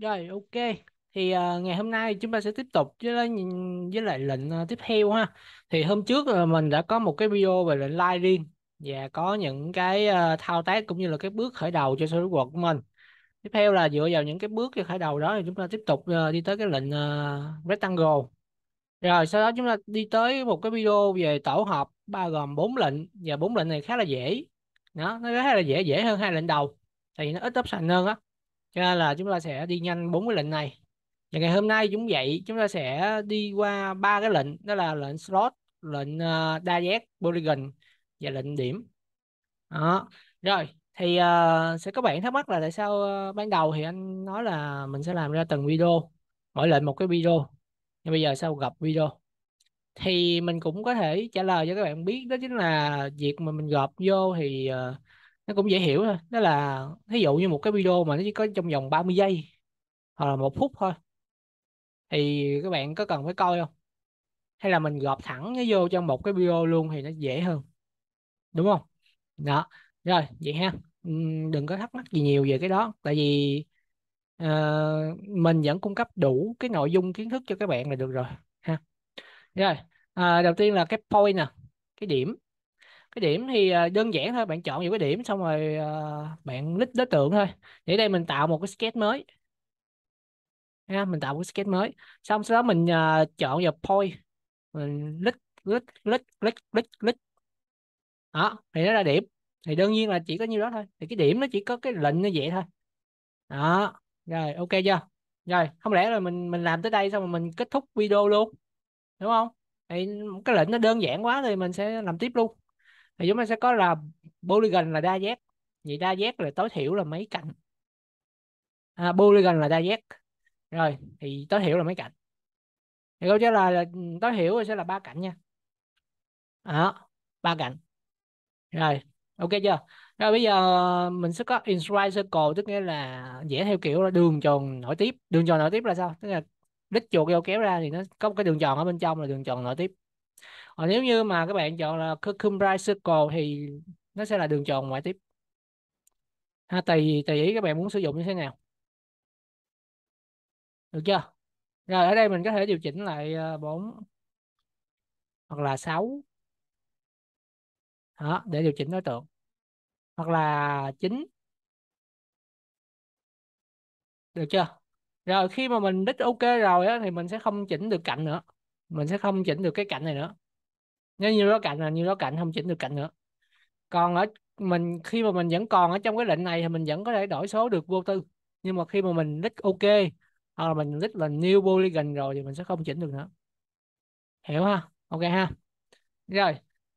Rồi ok. Thì à, ngày hôm nay chúng ta sẽ tiếp tục với lại, với lại lệnh à, tiếp theo ha. Thì hôm trước à, mình đã có một cái video về lệnh like riêng và có những cái à, thao tác cũng như là cái bước khởi đầu cho số SolidWorks của mình. Tiếp theo là dựa vào những cái bước khởi đầu đó thì chúng ta tiếp tục à, đi tới cái lệnh à, rectangle. Rồi sau đó chúng ta đi tới một cái video về tổ hợp bao gồm bốn lệnh và bốn lệnh này khá là dễ. Đó, nó khá là dễ dễ hơn hai lệnh đầu. Thì nó ít option hơn á cho nên là chúng ta sẽ đi nhanh bốn cái lệnh này và ngày hôm nay chúng vậy chúng ta sẽ đi qua ba cái lệnh đó là lệnh slot lệnh đa ờ, giác, polygon và lệnh điểm đó rồi thì uh, sẽ có bạn thắc mắc là tại sao uh, ban đầu thì anh nói là mình sẽ làm ra từng video mỗi lệnh một cái video nhưng bây giờ sau gặp video thì mình cũng có thể trả lời cho các bạn biết đó chính là việc mà mình gộp vô thì uh, nó cũng dễ hiểu thôi đó là thí dụ như một cái video mà nó chỉ có trong vòng 30 giây hoặc là một phút thôi thì các bạn có cần phải coi không hay là mình gộp thẳng nó vô trong một cái video luôn thì nó dễ hơn đúng không đó rồi vậy ha đừng có thắc mắc gì nhiều về cái đó tại vì uh, mình vẫn cung cấp đủ cái nội dung kiến thức cho các bạn là được rồi ha rồi à, đầu tiên là cái point nè cái điểm cái điểm thì ờ, đơn giản thôi bạn chọn những cái điểm xong rồi ờ, bạn list đối tượng thôi để đây mình tạo một cái sketch mới ha mình tạo một cái sketch mới xong sau đó mình ờ, chọn vào point mình list list list list list list đó thì nó ra điểm thì đương nhiên là chỉ có nhiêu đó thôi thì cái điểm nó chỉ có cái lệnh như vậy thôi đó rồi ok chưa rồi không lẽ là mình mình làm tới đây xong rồi mình kết thúc video luôn đúng không thì cái lệnh nó đơn giản quá thì mình sẽ làm tiếp luôn thì chúng ta sẽ có là polygon là đa giác vậy đa giác là tối thiểu là mấy cạnh à, polygon là đa giác rồi thì tối thiểu là mấy cạnh thì câu trả lời là ừ, tối thiểu sẽ là ba cạnh nha đó ba cạnh rồi ok chưa rồi bây giờ ờ, mình sẽ có inscribe circle tức nghĩa là vẽ theo kiểu là đường tròn nổi tiếp đường tròn nổi tiếp là sao tức là đích chuột vô kéo ra thì nó có một cái đường tròn ở bên trong là đường tròn nổi tiếp còn ờ, nếu như mà các bạn chọn là Cucumber Circle thì nó sẽ là đường tròn ngoại tiếp. Ha, tùy, tùy ý các bạn muốn sử dụng như thế nào. Được chưa? Rồi ở đây mình có thể điều chỉnh lại 4 ờ, hoặc là 6. Đó, để điều chỉnh đối tượng. Hoặc là 9. Được chưa? Rồi khi mà mình đích ok rồi á, thì mình sẽ không chỉnh được cạnh nữa. Mình sẽ không chỉnh được cái cạnh này nữa nếu như đó cạnh là như đó cạnh không chỉnh được cạnh nữa còn ở mình khi mà mình vẫn còn ở trong cái lệnh này thì mình vẫn có thể đổi số được vô tư nhưng mà khi mà mình click ok hoặc là mình click là new polygon rồi thì mình sẽ không chỉnh được nữa hiểu ha ok ha rồi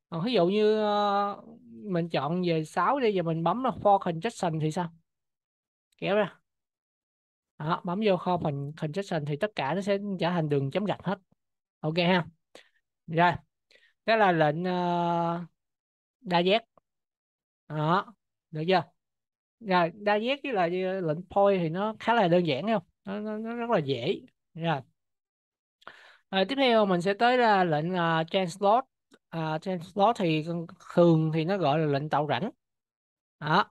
còn ví dụ như ờ, mình chọn về 6 đi và mình bấm là for congestion thì sao kéo ra đó, bấm vô kho phần congestion thì tất cả nó sẽ trở thành đường chấm gạch hết ok ha rồi đó là lệnh ờ, đa giác đó được chưa rồi đa giác với là ờ, lệnh point thì nó khá là đơn giản không nó, nó, nó rất là dễ rồi à, tiếp theo mình sẽ tới là lệnh uh, translate uh, translate thì thường thì nó gọi là lệnh tạo rãnh đó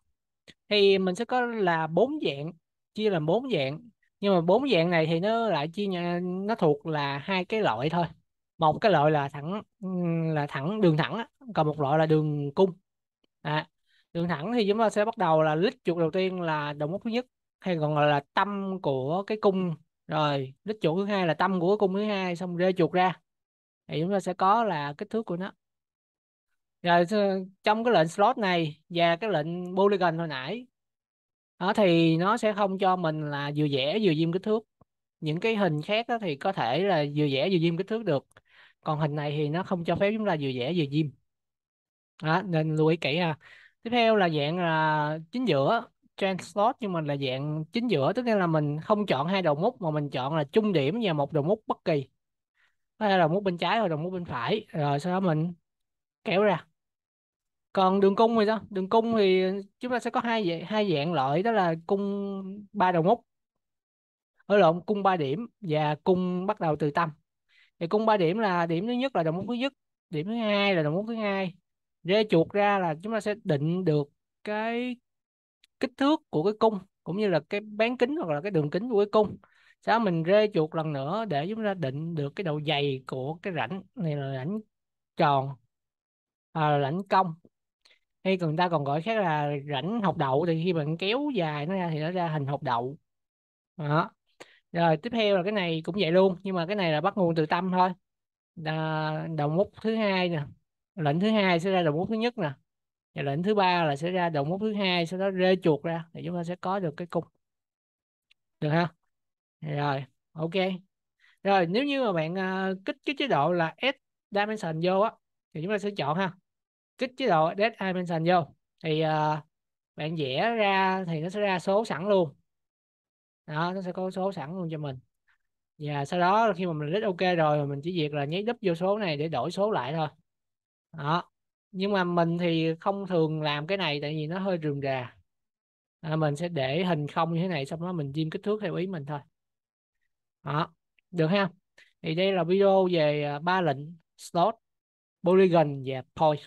thì mình sẽ có là bốn dạng chia làm bốn dạng nhưng mà bốn dạng này thì nó lại chia nó thuộc là hai cái loại thôi một cái loại là thẳng là thẳng đường thẳng còn một loại là đường cung à, đường thẳng thì chúng ta sẽ bắt đầu là lít chuột đầu tiên là đầu mốc thứ nhất hay còn gọi là tâm của cái cung rồi lít chuột thứ hai là tâm của cái cung thứ hai xong rê chuột ra thì chúng ta sẽ có là kích thước của nó rồi trong cái lệnh slot này và cái lệnh polygon hồi nãy đó thì nó sẽ không cho mình là vừa vẽ vừa diêm kích thước những cái hình khác đó thì có thể là vừa vẽ vừa diêm kích thước được còn hình này thì nó không cho phép chúng ta vừa vẽ vừa diêm đó, nên lưu ý kỹ ha tiếp theo là dạng là chính giữa translate nhưng mà là dạng chính giữa tức là mình không chọn hai đầu mút mà mình chọn là trung điểm và một đầu mút bất kỳ có thể là mút bên trái hoặc đầu mút bên phải rồi sau đó mình kéo ra còn đường cung thì sao đường cung thì chúng ta sẽ có hai dạng hai dạng loại đó là cung ba đầu mút ở lộn cung ba điểm và cung bắt đầu từ tâm thì cung ba điểm là điểm thứ nhất là đồng môn thứ nhất điểm thứ hai là đồng môn thứ hai rê chuột ra là chúng ta sẽ định được cái kích thước của cái cung cũng như là cái bán kính hoặc là cái đường kính của cái cung sau mình rê chuột lần nữa để chúng ta định được cái độ dày của cái rãnh này là rãnh tròn à, là rãnh cong hay người ta còn gọi khác là rãnh hộp đậu thì khi bạn kéo dài nó ra thì nó ra hình hộp đậu đó rồi tiếp theo là cái này cũng vậy luôn nhưng mà cái này là bắt nguồn từ tâm thôi à, đầu mút thứ hai nè lệnh thứ hai sẽ ra đầu mút thứ nhất nè và lệnh thứ ba là sẽ ra đầu mút thứ hai sau đó rê chuột ra thì chúng ta sẽ có được cái cung được ha rồi ok rồi nếu như mà bạn uh, kích cái chế độ là s dimension vô á thì chúng ta sẽ chọn ha kích chế độ s dimension vô thì uh, bạn vẽ ra thì nó sẽ ra số sẵn luôn đó nó sẽ có số sẵn luôn cho mình và sau đó khi mà mình click ok rồi mình chỉ việc là nháy đúp vô số này để đổi số lại thôi đó nhưng mà mình thì không thường làm cái này tại vì nó hơi rườm rà à, mình sẽ để hình không như thế này xong đó mình diêm kích thước theo ý mình thôi đó được ha thì đây là video về ờ, ba lệnh slot polygon và point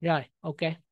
rồi ok